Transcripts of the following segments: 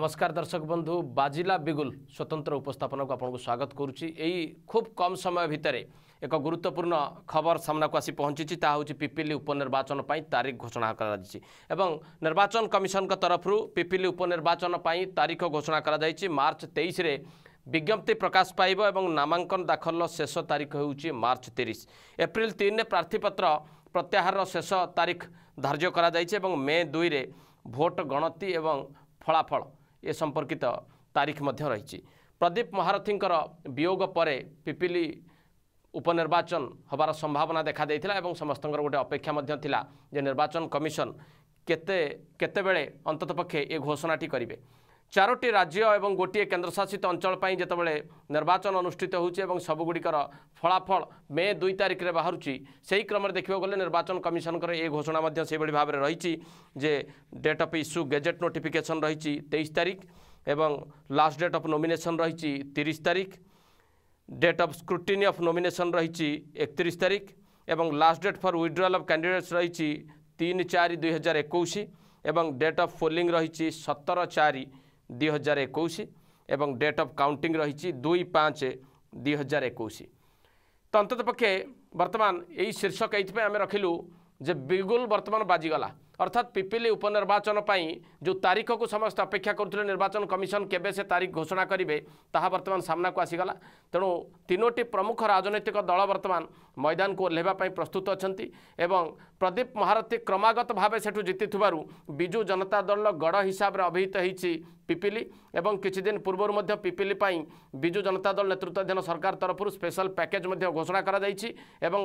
নমস্কার দর্শক বন্ধু বাজিলা বিগুল স্বতন্ত্র উপস্থাপনাকে আপনার স্বাগত করছি এই খুব কম সময় ভিতরে এক গুরুত্বপূর্ণ খবর সামনাকু আসি পৌঁছিছি তা হচ্ছে পিপিলি উপনির্বাচন পাই তারিখ ঘোষণা করা যাইছি এবং নির্বাচন কমিশন তরফর পিপিলি উপনির্বাচন পাই তারিখ ঘোষণা করা যাইছি মার্চ তেইশে বিজ্ঞপ্তি প্রকাশ পাইব এবং নামাঙ্কন দাখলর শেষ তারিখ হচ্ছে মার্চ তিরিশ এপ্রিল তিনে প্রার্থীপত্র প্রত্যাহারর শেষ তারিখ ধার্য করা যাইছে এবং মে দুইরে ভোট গণতি এবং ফলাফল ଏ ସମ୍ପର୍କିତ ତାରିଖ ମଧ୍ୟ ରହିଛି ପ୍ରଦୀପ ମହାରଥୀଙ୍କର ବିୟୋଗ ପରେ ପିପିଲି ଉପନିର୍ବାଚନ ହେବାର ସମ୍ଭାବନା ଦେଖାଦେଇଥିଲା ଏବଂ ସମସ୍ତଙ୍କର ଗୋଟେ ଅପେକ୍ଷା ମଧ୍ୟ ଥିଲା ଯେ ନିର୍ବାଚନ କମିଶନ କେତେ କେତେବେଳେ ଅନ୍ତତଃ ପକ୍ଷେ ଏ ଘୋଷଣାଟି କରିବେ চারোটি রাজ্য এবং গোটিয়ে কেন্দ্রশাসিত অঞ্চল পাই যেতবে নির্বাচন অনুষ্ঠিত হচ্ছে এবং সবগুড়ির ফলাফল মে দুই তারিখে বাহুছি সেই ক্রমে দেখা গেলে নির্বাচন কমিশনকর এই ঘোষণা সেইভাবে ভাবে রয়েছে যে date of issue gazette notification রয়েছে তেইশ তারিখ এবং লাস্ট ডেট অফ নোমিনেসন রয়েছে তিরিশ তারিখ date of scrutiny of nomination রয়েছে একত্রিশ তারিখ এবং last date for withdrawal of candidates রয়েছে তিন চারি দুই হাজার একুশ এবং ডেট অফ পোলিং রয়েছে সতেরো চারি ଦୁଇହଜାର ହଜାର ଏକୋଇଶ ଏବଂ ଡେଟ୍ ଅଫ୍ କାଉଣ୍ଟିଂ ରହିଛି ଦୁଇ ପାଞ୍ଚ ଦୁଇହଜାର ଏକୋଇଶ ତ ଅନ୍ତତଃ ପକ୍ଷେ ବର୍ତ୍ତମାନ ଏଇ ଶୀର୍ଷକ ଏଇଥିପାଇଁ ଆମେ ରଖିଲୁ ଯେ ବିଗୁଲ ବର୍ତ୍ତମାନ ବାଜିଗଲା অর্থাৎ পিপিলি উপনির্বাচন পাই যে তারিখক সমস্ত অপেক্ষা করুলে নির্বাচন কমিশন কেবে সে তারিখ ঘোষণা করবে তাহা বর্তমান সামনাকু আসিগলা তেণু তিনোটি প্রমুখ রাজনৈতিক দল বর্তমান ময়দানকু ওহ্লাইবা প্রস্তুত অনেক এবং প্রদীপ মহারথী ক্রমাগত ভাবে সেঠু জিতিবার বিজু জনতা দল গড় হিসাবে অভিহিত হয়েছে পিপিলি এবং কিছুদিন পূর্বর মধ্যে পিপিলি পাই বিজু জনতা দল নেতৃত্বাধীন সরকার তরফর স্পেশাল প্যাকেজ মধ্যে ঘোষণা করা যাইছি এবং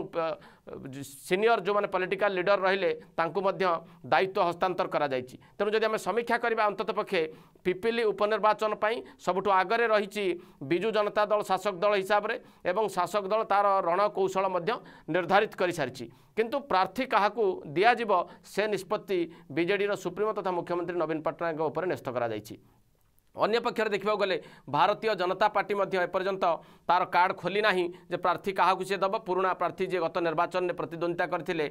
সিনিয়র যে পলিটিকাল লিডর রহলে তাঁকু মধ্য ଦାୟିତ୍ୱ ହସ୍ତାନ୍ତର କରାଯାଇଛି ତେଣୁ ଯଦି ଆମେ ସମୀକ୍ଷା କରିବା ଅନ୍ତତଃ ପକ୍ଷେ ପିପିଲି ଉପନିର୍ବାଚନ ପାଇଁ ସବୁଠୁ ଆଗରେ ରହିଛି ବିଜୁ ଜନତା ଦଳ ଶାସକ ଦଳ ହିସାବରେ ଏବଂ ଶାସକ ଦଳ ତା'ର ରଣକୌଶଳ ମଧ୍ୟ ନିର୍ଦ୍ଧାରିତ କରିସାରିଛି କିନ୍ତୁ ପ୍ରାର୍ଥୀ କାହାକୁ ଦିଆଯିବ ସେ ନିଷ୍ପତ୍ତି ବିଜେଡ଼ିର ସୁପ୍ରିମୋ ତଥା ମୁଖ୍ୟମନ୍ତ୍ରୀ ନବୀନ ପଟ୍ଟନାୟକଙ୍କ ଉପରେ ନ୍ୟସ୍ତ କରାଯାଇଛି ଅନ୍ୟ ପକ୍ଷରେ ଦେଖିବାକୁ ଗଲେ ଭାରତୀୟ ଜନତା ପାର୍ଟି ମଧ୍ୟ ଏପର୍ଯ୍ୟନ୍ତ ତା'ର କାର୍ଡ଼ ଖୋଲି ନାହିଁ ଯେ ପ୍ରାର୍ଥୀ କାହାକୁ ସେ ଦେବ ପୁରୁଣା ପ୍ରାର୍ଥୀ ଯିଏ ଗତ ନିର୍ବାଚନରେ ପ୍ରତିଦ୍ୱନ୍ଦ୍ୱିତା କରିଥିଲେ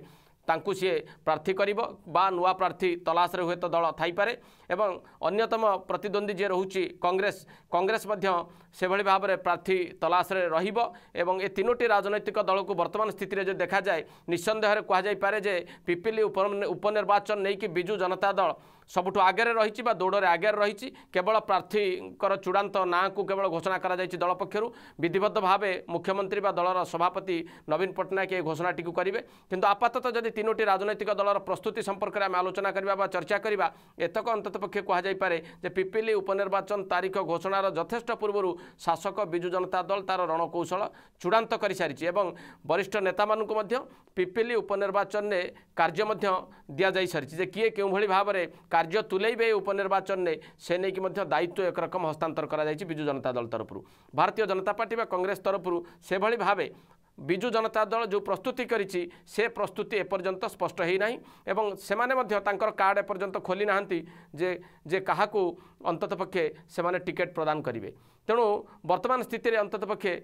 ତାଙ୍କୁ ସିଏ ପ୍ରାର୍ଥୀ କରିବ ବା ନୂଆ ପ୍ରାର୍ଥୀ ତଲାସରେ ହୁଏତ ଦଳ ଥାଇପାରେ ଏବଂ ଅନ୍ୟତମ ପ୍ରତିଦ୍ୱନ୍ଦ୍ୱୀ ଯିଏ ରହୁଛି କଂଗ୍ରେସ କଂଗ୍ରେସ ମଧ୍ୟ ସେଭଳି ଭାବରେ ପ୍ରାର୍ଥୀ ତଲାସରେ ରହିବ ଏବଂ ଏ ତିନୋଟି ରାଜନୈତିକ ଦଳକୁ ବର୍ତ୍ତମାନ ସ୍ଥିତିରେ ଯଦି ଦେଖାଯାଏ ନିଃସନ୍ଦେହରେ କୁହାଯାଇପାରେ ଯେ ପିପିଲି ଉପନିର୍ବାଚନ ନେଇକି ବିଜୁ ଜନତା ଦଳ ସବୁଠୁ ଆଗରେ ରହିଛି ବା ଦୌଡ଼ରେ ଆଗରେ ରହିଛି କେବଳ ପ୍ରାର୍ଥୀଙ୍କର ଚୂଡ଼ାନ୍ତ ନାଁକୁ କେବଳ ଘୋଷଣା କରାଯାଇଛି ଦଳ ପକ୍ଷରୁ ବିଧିବଦ୍ଧ ଭାବେ ମୁଖ୍ୟମନ୍ତ୍ରୀ ବା ଦଳର ସଭାପତି ନବୀନ ପଟ୍ଟନାୟକ ଏହି ଘୋଷଣାଟିକୁ କରିବେ କିନ୍ତୁ ଆପାତତଃ ଯଦି ତିନୋଟି ରାଜନୈତିକ ଦଳର ପ୍ରସ୍ତୁତି ସମ୍ପର୍କରେ ଆମେ ଆଲୋଚନା କରିବା ବା ଚର୍ଚ୍ଚା କରିବା ଏତକ ଅନ୍ତତଃ ପକ୍ଷେ କୁହାଯାଇପାରେ ଯେ ପିପିଲି ଉପନିର୍ବାଚନ ତାରିଖ ଘୋଷଣାର ଯଥେଷ୍ଟ ପୂର୍ବରୁ ଶାସକ ବିଜୁ ଜନତା ଦଳ ତା'ର ରଣକୌଶଳ ଚୂଡ଼ାନ୍ତ କରିସାରିଛି ଏବଂ ବରିଷ୍ଠ ନେତାମାନଙ୍କୁ ମଧ୍ୟ ପିପିଲି ଉପନିର୍ବାଚନରେ କାର୍ଯ୍ୟ ମଧ୍ୟ ଦିଆଯାଇସାରିଛି ଯେ କିଏ କେଉଁଭଳି ଭାବରେ କାର୍ଯ୍ୟ ତୁଲେଇବେ ଏ ଉପନିର୍ବାଚନରେ ସେ ନେଇକି ମଧ୍ୟ ଦାୟିତ୍ୱ ଏକରକମ ହସ୍ତାନ୍ତର କରାଯାଇଛି ବିଜୁ ଜନତା ଦଳ ତରଫରୁ ଭାରତୀୟ ଜନତା ପାର୍ଟି ବା କଂଗ୍ରେସ ତରଫରୁ ସେଭଳି ଭାବେ ବିଜୁ ଜନତା ଦଳ ଯେଉଁ ପ୍ରସ୍ତୁତି କରିଛି ସେ ପ୍ରସ୍ତୁତି ଏପର୍ଯ୍ୟନ୍ତ ସ୍ପଷ୍ଟ ହୋଇନାହିଁ ଏବଂ ସେମାନେ ମଧ୍ୟ ତାଙ୍କର କାର୍ଡ଼ ଏପର୍ଯ୍ୟନ୍ତ ଖୋଲି ନାହାନ୍ତି ଯେ ଯେ କାହାକୁ ଅନ୍ତତଃପକ୍ଷେ ସେମାନେ ଟିକେଟ୍ ପ୍ରଦାନ କରିବେ ତେଣୁ ବର୍ତ୍ତମାନ ସ୍ଥିତିରେ ଅନ୍ତତଃପକ୍ଷେ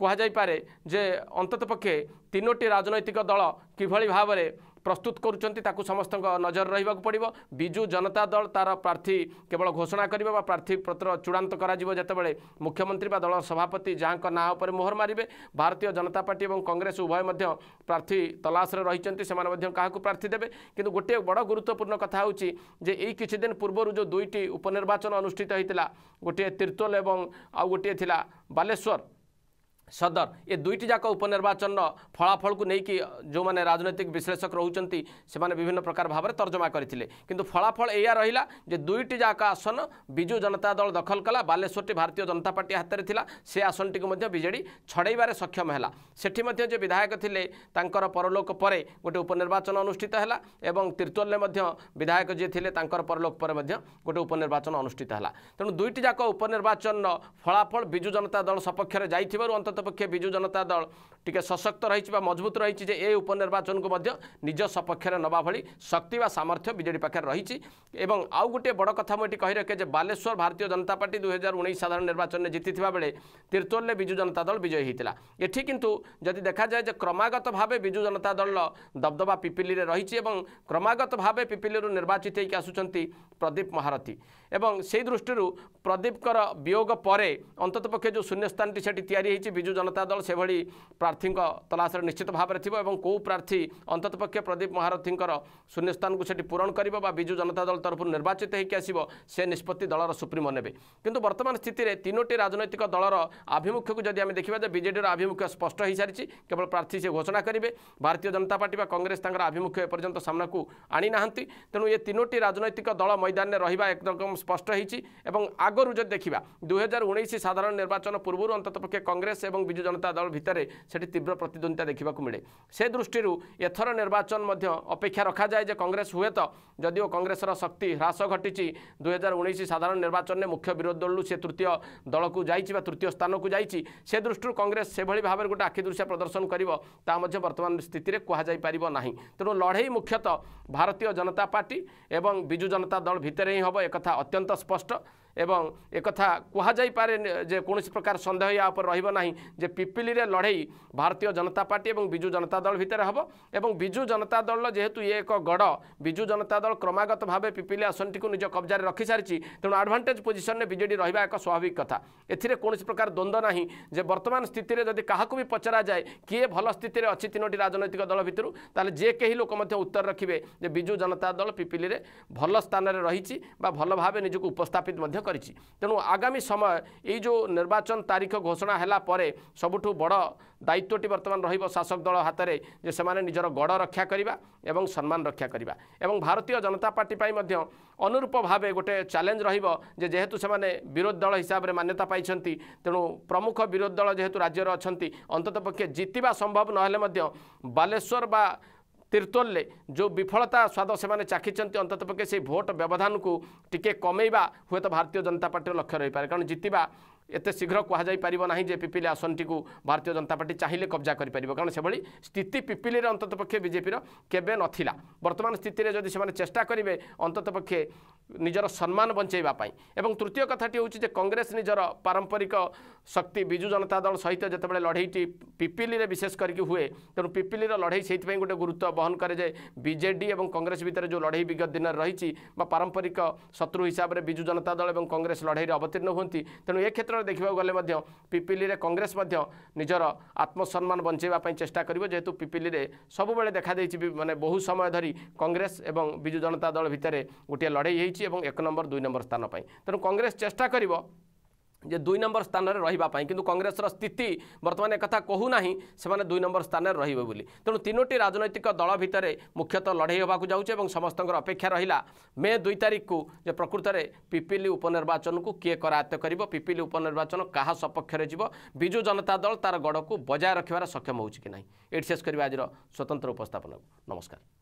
କୁହାଯାଇପାରେ ଯେ ଅନ୍ତତଃପକ୍ଷେ ତିନୋଟି ରାଜନୈତିକ ଦଳ କିଭଳି ଭାବରେ ପ୍ରସ୍ତୁତ କରୁଛନ୍ତି ତାକୁ ସମସ୍ତଙ୍କ ନଜର ରହିବାକୁ ପଡ଼ିବ ବିଜୁ ଜନତା ଦଳ ତା'ର ପ୍ରାର୍ଥୀ କେବଳ ଘୋଷଣା କରିବ ବା ପ୍ରାର୍ଥୀପତ୍ର ଚୂଡ଼ାନ୍ତ କରାଯିବ ଯେତେବେଳେ ମୁଖ୍ୟମନ୍ତ୍ରୀ ବା ଦଳ ସଭାପତି ଯାହାଙ୍କ ନାଁ ଉପରେ ମୋହର ମାରିବେ ଭାରତୀୟ ଜନତା ପାର୍ଟି ଏବଂ କଂଗ୍ରେସ ଉଭୟ ମଧ୍ୟ ପ୍ରାର୍ଥୀ ତଲାସରେ ରହିଛନ୍ତି ସେମାନେ ମଧ୍ୟ କାହାକୁ ପ୍ରାର୍ଥୀ ଦେବେ କିନ୍ତୁ ଗୋଟିଏ ବଡ଼ ଗୁରୁତ୍ୱପୂର୍ଣ୍ଣ କଥା ହେଉଛି ଯେ ଏଇ କିଛିଦିନ ପୂର୍ବରୁ ଯେଉଁ ଦୁଇଟି ଉପନିର୍ବାଚନ ଅନୁଷ୍ଠିତ ହୋଇଥିଲା ଗୋଟିଏ ତିର୍ତ୍ତୋଲ ଏବଂ ଆଉ ଗୋଟିଏ ଥିଲା ବାଲେଶ୍ୱର সদর এ দুইটি যাক উপনির্বাচন ফলাফল নেই যে রাজনৈতিক বিশ্লেষক রোচান সে বিভিন্ন প্রকার ভাবে তর্জমা করে কিন্তু ফলাফল এয়া রহিলা যে দুইটি যাক আসন বিজু জনতা দল দখল কলা বালেশ্বরটি ভারতীয় জনতা পার্টি হাতের লা সে আসনটি বিজেডি ছড়াইবার সক্ষম হল সেটি যে বিধায়ক লে তাঁর পরলোক পরে গোটে উপনির্বাচন অনুষ্ঠিত হল এবং তীর্তোলে বিধায়ক যে লে তাঁর পরলোক পরে গোটে উপনির্বাচন অনুষ্ঠিত হল তেমন দুইটি যাক উপনির্বাচন ফলাফল বিজু জনতা দল সপক্ষে যাই অন্তত ପକ୍ଷେ ବିଜୁ ଜନତା ଦଳ ଟିକେ ସଶକ୍ତ ରହିଛି ବା ମଜବୁତ ରହିଛି ଯେ ଏ ଉପନିର୍ବାଚନକୁ ମଧ୍ୟ ନିଜ ସପକ୍ଷରେ ନେବା ଭଳି ଶକ୍ତି ବା ସାମର୍ଥ୍ୟ ବିଜେଡି ପାଖରେ ରହିଛି ଏବଂ ଆଉ ଗୋଟିଏ ବଡ଼ କଥା ମୁଁ ଏଠି କହିରଖେ ଯେ ବାଲେଶ୍ୱର ଭାରତୀୟ ଜନତା ପାର୍ଟି ଦୁଇହଜାର ଉଣେଇଶ ସାଧାରଣ ନିର୍ବାଚନରେ ଜିତିଥିବା ବେଳେ ତିର୍ତୋଲରେ ବିଜୁ ଜନତା ଦଳ ବିଜୟୀ ହୋଇଥିଲା ଏଠି କିନ୍ତୁ ଯଦି ଦେଖାଯାଏ ଯେ କ୍ରମାଗତ ଭାବେ ବିଜୁ ଜନତା ଦଳର ଦବଦବା ପିପିଲିରେ ରହିଛି ଏବଂ କ୍ରମାଗତ ଭାବେ ପିପିଲିରୁ ନିର୍ବାଚିତ ହୋଇକି ଆସୁଛନ୍ତି ପ୍ରଦୀପ ମହାରଥୀ ଏବଂ ସେହି ଦୃଷ୍ଟିରୁ ପ୍ରଦୀପଙ୍କର ବିୟୋଗ ପରେ ଅନ୍ତତଃ ପକ୍ଷେ ଯେଉଁ ଶୂନ୍ୟସ୍ଥାନଟି ସେଠି ତିଆରି ହୋଇଛି ବିଜୁ ଜନତା ଦଳ ସେଭଳି ପ୍ରାର୍ଥୀଙ୍କ ତଲାସରେ ନିଶ୍ଚିତ ଭାବରେ ଥିବ ଏବଂ କେଉଁ ପ୍ରାର୍ଥୀ ଅନ୍ତତଃ ପକ୍ଷେ ପ୍ରଦୀପ ମହାରଥୀଙ୍କର ଶୂନ୍ୟସ୍ଥାନକୁ ସେଠି ପୂରଣ କରିବ ବା ବିଜୁ ଜନତା ଦଳ ତରଫରୁ ନିର୍ବାଚିତ ହୋଇକି ଆସିବ ସେ ନିଷ୍ପତ୍ତି ଦଳର ସୁପ୍ରିମୋ ନେବେ କିନ୍ତୁ ବର୍ତ୍ତମାନ ସ୍ଥିତିରେ ତିନୋଟି ରାଜନୈତିକ ଦଳର ଆଭିମୁଖ୍ୟକୁ ଯଦି ଆମେ ଦେଖିବା ଯେ ବିଜେଡ଼ିର ଆଭିମୁଖ୍ୟ ସ୍ପଷ୍ଟ ହୋଇସାରିଛି କେବଳ ପ୍ରାର୍ଥୀ ସେ ଘୋଷଣା କରିବେ ଭାରତୀୟ ଜନତା ପାର୍ଟି ବା କଂଗ୍ରେସ ତାଙ୍କର ଆଭିମୁଖ୍ୟ ଏପର୍ଯ୍ୟନ୍ତ ସାମ୍ନାକୁ ଆଣିନାହାନ୍ତି ତେଣୁ ଏ ତିନୋଟି ରାଜନୈତିକ ଦଳ ময়দানে রহবা একদম স্পষ্ট হয়েছি এবং আগর যদি দেখা দুই হাজার উনিশ সাধারণ নির্বাচন পূর্ব অন্ততপক্ষে কংগ্রেস এবং বিজু জনতা দল ভিতরে সেটি তীব্র প্রতিদ্বন্দ্বিতা দেখা মিলে সে দৃষ্টি এথর নির্বাচন মধ্য অপেক্ষা রখা যায় যে কংগ্রেস হুয়েত যদিও কংগ্রেসর শক্তি হ্রাস ঘটিছে দুই হাজার উনিশ সাধারণ নির্বাচনে মুখ্য বিরোধী দলু সে তৃতীয় দলকু যাই বা তৃতীয় স্থানকু যাই সে দৃষ্টি কংগ্রেস সেভাবে ভাবে গোটে আখি দৃশ্য প্রদর্শন করব তা বর্তমান স্থিতিরে কুহযাইপার না তেমন লড়াই মুখ্যতঃ ভারতীয় জনতা পার্টি এবং বিজু জনতা দল ଭିତରେ ହିଁ ହେବ ଏକଥା ଅତ୍ୟନ୍ତ ସ୍ପଷ୍ଟ এবং একথা কুহযাইপরে যে কোণী প্রকার সন্দেহ ইয়া উপর রহব না যে পিপিলিরে লড়াই ভারতীয় জনতা পার্টি এবং বিজু জনতা দল ভিতরে হব এবং বিজু জনতা দল যেহেতু ইয়ে এক গড় বিজু জনতা দল ক্রমাগত ভাবে পিপিলি আসনটি নিজ কব্জায় রক্ষি সারিছি তেমন আডভান্টেজ পজিশনে বিজেডি রহবা এক স্বাভাবিক কথা এতে কোণী প্রকার দ্বন্দ্ব না যে বর্তমান স্থিতিতে যদি কাহকু বি পচরা যায় কি ভাল স্থিতি অছি তিনোটি রাজনৈতিক দল ভিতর তাহলে যে কেহি লোক উত্তর রাখবে যে বিজু জনতা দল পিপিলি ভাল স্থানের রয়েছে বা ভাল ভাবে নিজকে উপস্থাপিত କରିଛି ତେଣୁ ଆଗାମୀ ସମୟ ଏଇ ଯେଉଁ ନିର୍ବାଚନ ତାରିଖ ଘୋଷଣା ହେଲା ପରେ ସବୁଠୁ ବଡ଼ ଦାୟିତ୍ୱଟି ବର୍ତ୍ତମାନ ରହିବ ଶାସକ ଦଳ ହାତରେ ଯେ ସେମାନେ ନିଜର ଗଡ଼ ରକ୍ଷା କରିବା ଏବଂ ସମ୍ମାନ ରକ୍ଷା କରିବା ଏବଂ ଭାରତୀୟ ଜନତା ପାର୍ଟି ପାଇଁ ମଧ୍ୟ ଅନୁରୂପ ଭାବେ ଗୋଟେ ଚ୍ୟାଲେଞ୍ଜ ରହିବ ଯେ ଯେହେତୁ ସେମାନେ ବିରୋଧୀ ଦଳ ହିସାବରେ ମାନ୍ୟତା ପାଇଛନ୍ତି ତେଣୁ ପ୍ରମୁଖ ବିରୋଧୀ ଦଳ ଯେହେତୁ ରାଜ୍ୟରେ ଅଛନ୍ତି ଅନ୍ତତଃ ପକ୍ଷେ ଜିତିବା ସମ୍ଭବ ନହେଲେ ମଧ୍ୟ ବାଲେଶ୍ୱର ବା ତିର୍ତ୍ତୋଲରେ ଯେଉଁ ବିଫଳତା ସ୍ୱାଦ ସେମାନେ ଚାଖିଛନ୍ତି ଅନ୍ତତଃ ପକ୍ଷେ ସେଇ ଭୋଟ ବ୍ୟବଧାନକୁ ଟିକେ କମେଇବା ହୁଏତ ଭାରତୀୟ ଜନତା ପାର୍ଟିର ଲକ୍ଷ୍ୟ ରହିପାରେ କାରଣ ଜିତିବା ଏତେ ଶୀଘ୍ର କୁହାଯାଇପାରିବ ନାହିଁ ଯେ ପିପିଲି ଆସନଟିକୁ ଭାରତୀୟ ଜନତା ପାର୍ଟି ଚାହିଁଲେ କବ୍ଜା କରିପାରିବ କାରଣ ସେଭଳି ସ୍ଥିତି ପିପିଲିରେ ଅନ୍ତତଃ ପକ୍ଷେ ବିଜେପିର କେବେ ନଥିଲା ବର୍ତ୍ତମାନ ସ୍ଥିତିରେ ଯଦି ସେମାନେ ଚେଷ୍ଟା କରିବେ ଅନ୍ତତଃ ପକ୍ଷେ ନିଜର ସମ୍ମାନ ବଞ୍ଚାଇବା ପାଇଁ ଏବଂ ତୃତୀୟ କଥାଟି ହେଉଛି ଯେ କଂଗ୍ରେସ ନିଜର ପାରମ୍ପରିକ ଶକ୍ତି ବିଜୁ ଜନତା ଦଳ ସହିତ ଯେତେବେଳେ ଲଢ଼େଇଟି ପିପିଲିରେ ବିଶେଷ କରିକି ହୁଏ ତେଣୁ ପିପିଲିର ଲଢ଼େଇ ସେଇଥିପାଇଁ ଗୋଟେ ଗୁରୁତ୍ୱ ବହନ କରେ ଯେ ବିଜେଡ଼ି ଏବଂ କଂଗ୍ରେସ ଭିତରେ ଯେଉଁ ଲଢ଼େଇ ବିଗତ ଦିନରେ ରହିଛି ବା ପାରମ୍ପରିକ ଶତ୍ରୁ ହିସାବରେ ବିଜୁ ଜନତା ଦଳ ଏବଂ କଂଗ୍ରେସ ଲଢ଼େଇରେ ଅବତୀର୍ଣ୍ଣ ହୁଅନ୍ତି ତେଣୁ ଏ କ୍ଷେତ୍ର କ୍ଷେତ୍ରରେ ଦେଖିବାକୁ ଗଲେ ମଧ୍ୟ ପିପିଲିରେ କଂଗ୍ରେସ ମଧ୍ୟ ନିଜର ଆତ୍ମସମ୍ମାନ ବଞ୍ଚାଇବା ପାଇଁ ଚେଷ୍ଟା କରିବ ଯେହେତୁ ପିପିଲିରେ ସବୁବେଳେ ଦେଖାଦେଇଛି ମାନେ ବହୁ ସମୟ ଧରି କଂଗ୍ରେସ ଏବଂ ବିଜୁ ଜନତା ଦଳ ଭିତରେ ଗୋଟିଏ ଲଢ଼େଇ ହୋଇଛି ଏବଂ ଏକ ନମ୍ବର ଦୁଇ ନମ୍ବର ସ୍ଥାନ ପାଇଁ ତେଣୁ କଂଗ୍ରେସ ଚେଷ୍ଟା କରିବ ଯେ ଦୁଇ ନମ୍ବର ସ୍ଥାନରେ ରହିବା ପାଇଁ କିନ୍ତୁ କଂଗ୍ରେସର ସ୍ଥିତି ବର୍ତ୍ତମାନ ଏକଥା କହୁନାହିଁ ସେମାନେ ଦୁଇ ନମ୍ବର ସ୍ଥାନରେ ରହିବେ ବୋଲି ତେଣୁ ତିନୋଟି ରାଜନୈତିକ ଦଳ ଭିତରେ ମୁଖ୍ୟତଃ ଲଢ଼େଇ ହେବାକୁ ଯାଉଛି ଏବଂ ସମସ୍ତଙ୍କର ଅପେକ୍ଷା ରହିଲା ମେ ଦୁଇ ତାରିଖକୁ ଯେ ପ୍ରକୃତରେ ପିପିଲି ଉପନିର୍ବାଚନକୁ କିଏ କରାୟତ କରିବ ପିପିଲି ଉପନିର୍ବାଚନ କାହା ସପକ୍ଷରେ ଯିବ ବିଜୁ ଜନତା ଦଳ ତା'ର ଗଡ଼କୁ ବଜାୟ ରଖିବାର ସକ୍ଷମ ହେଉଛି କି ନାହିଁ ଏଇଠି ଶେଷ କରିବା ଆଜିର ସ୍ୱତନ୍ତ୍ର ଉପସ୍ଥାପନକୁ ନମସ୍କାର